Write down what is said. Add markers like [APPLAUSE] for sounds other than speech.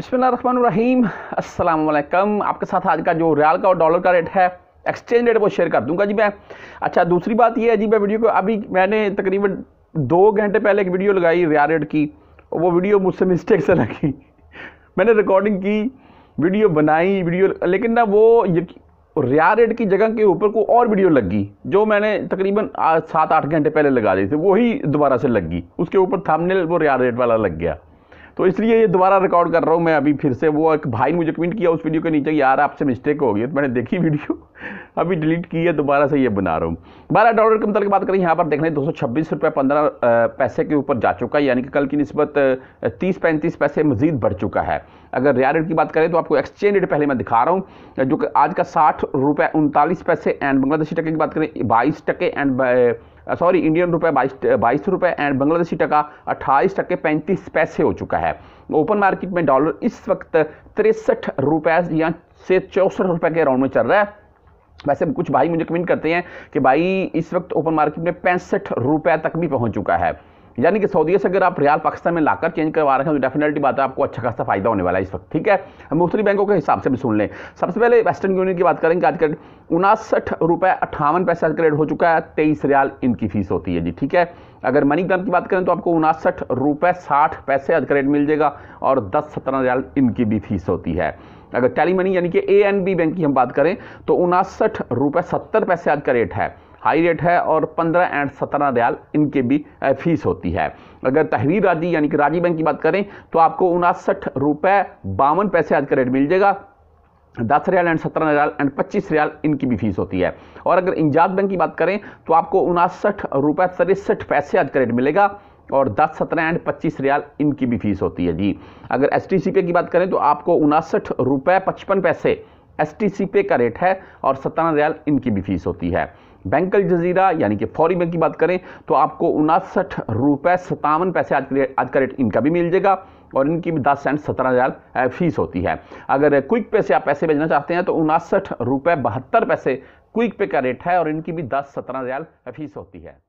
बसमीम असलकम आपके साथ आज का जो रियाल का और डॉलर का रेट है एक्सचेंज रेट वो शेयर कर दूंगा जी मैं अच्छा दूसरी बात ये है जी मैं वीडियो को अभी मैंने तकरीबन दो घंटे पहले एक वीडियो लगाई रियाल रेट की वो वीडियो मुझसे मिस्टेक से लगी मैंने रिकॉर्डिंग की वीडियो बनाई वीडियो लेकिन ना वो रिया रेट की जगह के ऊपर को और वीडियो लगी जो मैंने तकरीबन सात आठ घंटे पहले लगा दी थी वही दोबारा से लगी उसके ऊपर थामने वो रिया रेट वाला लग गया तो इसलिए ये दोबारा रिकॉर्ड कर रहा हूँ मैं अभी फिर से वो एक भाई ने मुझे कमेंट किया उस वीडियो के नीचे यार आपसे मिस्टेक हो गई तो मैंने देखी वीडियो [LAUGHS] अभी डिलीट की है दोबारा से ये बना रहा हूँ बारह डॉलर के मतलब बात करें यहाँ पर देख रहे हैं दो सौ छब्बीस रुपये पंद्रह पैसे के ऊपर जा चुका है यानी कि कल की नस्बत तीस पैंतीस पैसे मजीद बढ़ चुका है अगर रिया रेट की बात करें तो आपको एक्सचेंज रेट पहले मैं दिखा रहा हूँ जो आज का साठ रुपये उनतालीस पैसे एंड बांग्लादेशी टके की बात करें बाईस टके एंड सॉरी इंडियन रुपये बाईस बाईस रुपये एंड बांग्लादेशी टका अट्ठाईस टके पैंतीस पैसे हो चुका है ओपन मार्केट में डॉलर इस वक्त तिरसठ रुपए या से चौसठ रुपए के राउंड में चल रहा है वैसे कुछ भाई मुझे कमेंट करते हैं कि भाई इस वक्त ओपन मार्केट में पैंसठ रुपए तक भी पहुंच चुका है यानी कि सऊदी से अगर आप रियाल पाकिस्तान में लाकर चेंज करवा रहे हैं तो डेफिनेटली बात है आपको अच्छा खासा फायदा होने वाला है इस वक्त ठीक है हम दूसरी बैंकों के हिसाब से भी सुन लें सबसे पहले वेस्टर्न यूनियन की बात करेंगे आज का उनासठ रुपये अट्ठावन पैसा आज रेट हो चुका है तेईस रियाल इनकी फीस होती है जी ठीक है अगर मनी ग्राम की बात करें तो आपको उनासठ रुपये साठ पैसे आज का रेट मिल जाएगा और दस सत्रह रियाल इनकी भी फीस होती है अगर टेली मनी यानी कि ए एन बी बैंक की हम बात करें तो उनासठ रुपये सत्तर पैसे आज का रेट है हाई रेट है और 15 एंड 17 दयाल इनके भी फीस होती है अगर तहवीर राजी यानी कि राजी बैंक की बात करें तो आपको उनासठ रुपये बावन पैसे आज का रेट मिल जाएगा दस रियाल एंड सत्रह रियाल एंड पच्चीस रियाल इनकी भी फीस होती है और अगर इंजाज बैंक की बात करें तो आपको उनासठ रुपये तिरसठ पैसे आज का रेट मिलेगा और 10 सत्रह एंड 25 रियाल इनकी भी फीस होती है जी अगर एस टी पे की बात करें तो आपको उनासठ रुपये पचपन पैसे एस टी पे का रेट है और सत्रह रियाल इनकी भी फीस होती है बैंक जजीरा यानी कि फौरी बैंक की बात करें तो आपको उनासठ रुपये सतावन पैसे आज आज का रेट इनका भी मिल जाएगा और इनकी भी दस सेंट सत्रह हज़ार फीस होती है अगर क्विक पे से आप पैसे भेजना चाहते हैं तो उनासठ रुपये बहत्तर पैसे क्विक पे का रेट है और इनकी भी दस सत्रह हज़ार फीस होती है